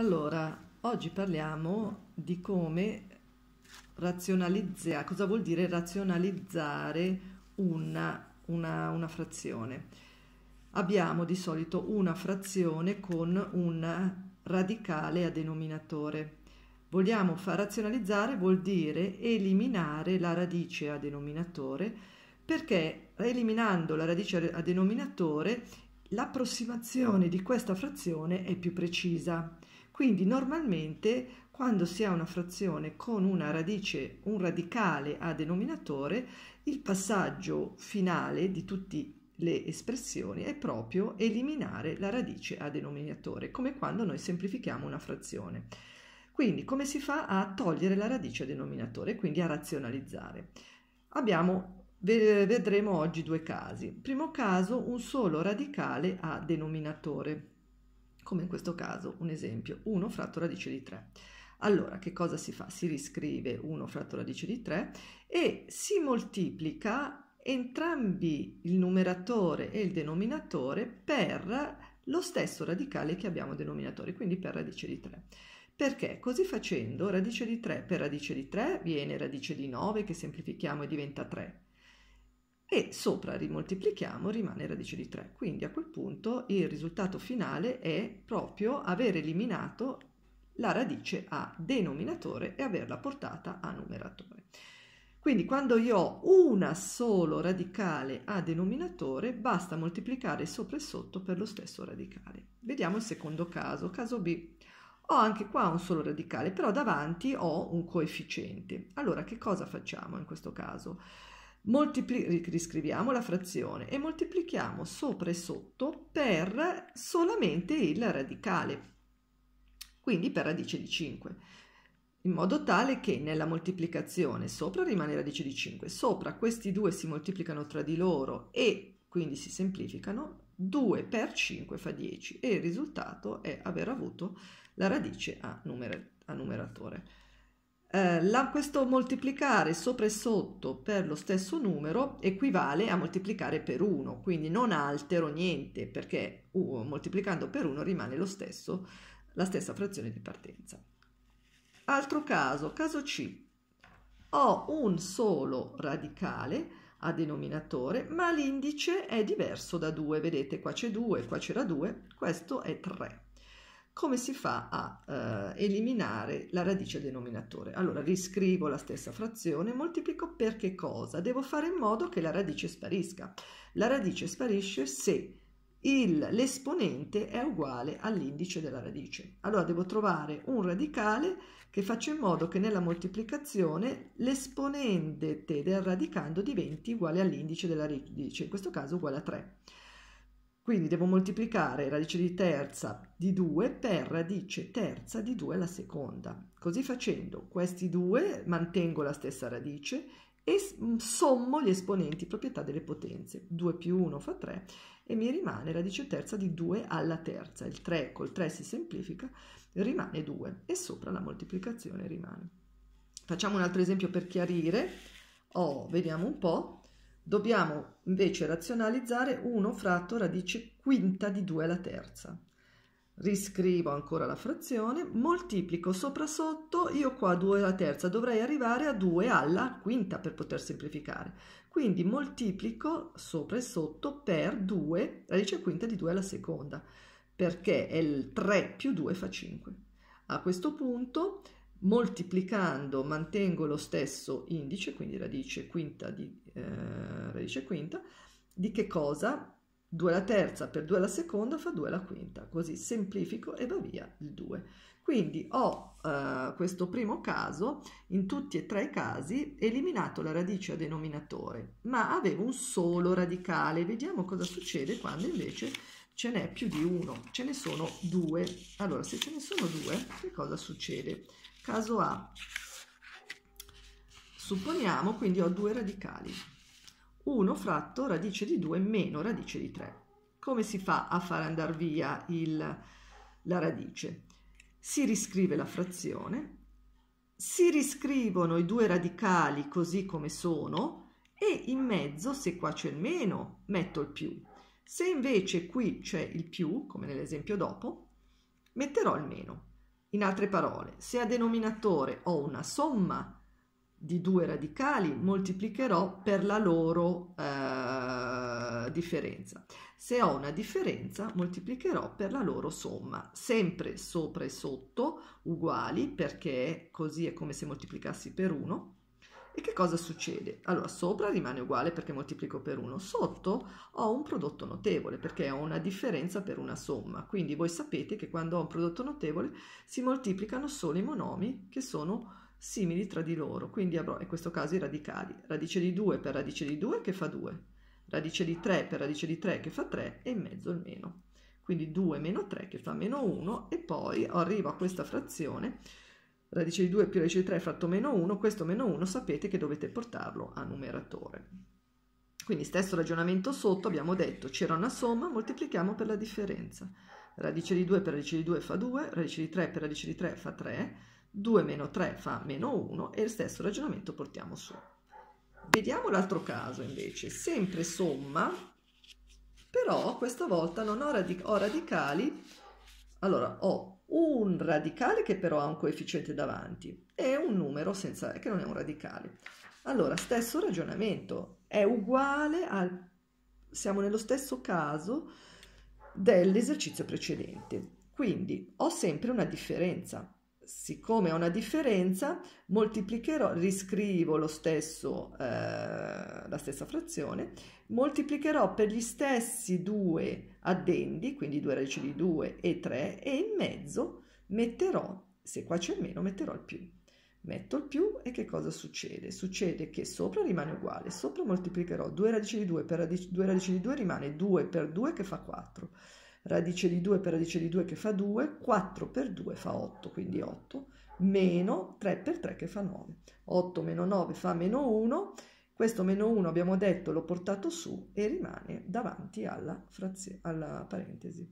Allora, oggi parliamo di come razionalizzare, cosa vuol dire razionalizzare una, una, una, frazione. Abbiamo di solito una frazione con un radicale a denominatore. Vogliamo far razionalizzare vuol dire eliminare la radice a denominatore perché eliminando la radice a denominatore l'approssimazione di questa frazione è più precisa. Quindi normalmente quando si ha una frazione con una radice, un radicale a denominatore, il passaggio finale di tutte le espressioni è proprio eliminare la radice a denominatore, come quando noi semplifichiamo una frazione. Quindi come si fa a togliere la radice a denominatore, quindi a razionalizzare? Abbiamo, vedremo oggi due casi. Primo caso, un solo radicale a denominatore come in questo caso un esempio 1 fratto radice di 3. Allora, che cosa si fa? Si riscrive 1 fratto radice di 3 e si moltiplica entrambi il numeratore e il denominatore per lo stesso radicale che abbiamo denominatore, quindi per radice di 3. Perché così facendo radice di 3 per radice di 3 viene radice di 9 che semplifichiamo e diventa 3 e sopra rimoltiplichiamo rimane radice di 3. Quindi a quel punto il risultato finale è proprio aver eliminato la radice a denominatore e averla portata a numeratore. Quindi quando io ho una solo radicale a denominatore, basta moltiplicare sopra e sotto per lo stesso radicale. Vediamo il secondo caso, caso B. Ho anche qua un solo radicale, però davanti ho un coefficiente. Allora che cosa facciamo in questo caso? Moltipli- riscriviamo la frazione e moltiplichiamo sopra e sotto per solamente il radicale, quindi per radice di 5 in modo tale che nella moltiplicazione sopra rimane radice di 5, sopra questi due si moltiplicano tra di loro e quindi si semplificano, 2 per 5 fa 10 e il risultato è aver avuto la radice a, numer- a numeratore eh, la, questo moltiplicare sopra e sotto per lo stesso numero equivale a moltiplicare per 1, quindi non altero niente perché uh, moltiplicando per 1 rimane stesso, la stessa frazione di partenza. Altro caso, caso C. Ho un solo radicale a denominatore, ma l'indice è diverso da 2. Vedete, qua c'è 2, qua c'era 2, questo è 3 come si fa a eh, eliminare la radice denominatore? Allora riscrivo la stessa frazione, moltiplico per che cosa? Devo fare in modo che la radice sparisca. La radice sparisce se l'esponente è uguale all'indice della radice. Allora devo trovare un radicale che faccia in modo che nella moltiplicazione l'esponente del radicando diventi uguale all'indice della radice, in questo caso uguale a 3. Quindi devo moltiplicare radice di terza di 2 per radice terza di 2 alla seconda. Così facendo questi due mantengo la stessa radice e sommo gli esponenti proprietà delle potenze. 2 più 1 fa 3 e mi rimane radice terza di 2 alla terza. Il 3 col 3 si semplifica, rimane 2 e sopra la moltiplicazione rimane. Facciamo un altro esempio per chiarire. Oh, vediamo un po' Dobbiamo invece razionalizzare 1 fratto radice quinta di 2 alla terza. Riscrivo ancora la frazione, moltiplico sopra sotto, io qua 2 alla terza dovrei arrivare a 2 alla quinta per poter semplificare. Quindi moltiplico sopra e sotto per 2 radice quinta di 2 alla seconda, perché è il 3 più 2 fa 5. A questo punto moltiplicando mantengo lo stesso indice, quindi radice quinta di eh, radice quinta, di che cosa? 2 alla terza per 2 alla seconda fa 2 alla quinta, così semplifico e va via il 2. Quindi ho eh, questo primo caso, in tutti e tre i casi, eliminato la radice a denominatore, ma avevo un solo radicale. Vediamo cosa succede quando invece ce n'è più di uno, ce ne sono due. Allora, se ce ne sono due, che cosa succede? Caso A, supponiamo quindi ho due radicali, 1 fratto radice di 2 meno radice di 3. Come si fa a far andare via il, la radice? Si riscrive la frazione, si riscrivono i due radicali così come sono e in mezzo, se qua c'è il meno, metto il più. Se invece qui c'è il più, come nell'esempio dopo, metterò il meno. In altre parole, se a denominatore ho una somma di due radicali, moltiplicherò per la loro eh, differenza. Se ho una differenza, moltiplicherò per la loro somma, sempre sopra e sotto, uguali, perché così è come se moltiplicassi per 1 e che cosa succede? Allora, sopra rimane uguale perché moltiplico per 1, sotto ho un prodotto notevole perché ho una differenza per una somma. Quindi voi sapete che quando ho un prodotto notevole si moltiplicano solo i monomi che sono simili tra di loro. Quindi avrò in questo caso i radicali. Radice di 2 per radice di 2 che fa 2, radice di 3 per radice di 3 che fa 3 e in mezzo il meno. Quindi 2 meno 3 che fa meno 1 e poi arrivo a questa frazione radice di 2 più radice di 3 fratto meno 1, questo meno 1 sapete che dovete portarlo a numeratore. Quindi stesso ragionamento sotto, abbiamo detto c'era una somma, moltiplichiamo per la differenza. Radice di 2 per radice di 2 fa 2, radice di 3 per radice di 3 fa 3, 2 meno 3 fa meno 1 e il stesso ragionamento portiamo su. Vediamo l'altro caso invece, sempre somma, però questa volta non ho, radic ho radicali, allora ho un radicale che però ha un coefficiente davanti e un numero senza, che non è un radicale. Allora, stesso ragionamento, è uguale al, siamo nello stesso caso dell'esercizio precedente, quindi ho sempre una differenza siccome è una differenza, moltiplicherò, riscrivo stesso, eh, la stessa frazione, moltiplicherò per gli stessi due addendi, quindi 2 radici di 2 e 3, e in mezzo metterò, se qua c'è il meno, metterò il più. Metto il più e che cosa succede? Succede che sopra rimane uguale, sopra moltiplicherò 2 radici di 2 per radici, 2 radici di 2 rimane 2 per 2 che fa 4 radice di 2 per radice di 2 che fa 2, 4 per 2 fa 8, quindi 8, meno 3 per 3 che fa 9. 8 meno 9 fa meno 1, questo meno 1 abbiamo detto l'ho portato su e rimane davanti alla, alla parentesi.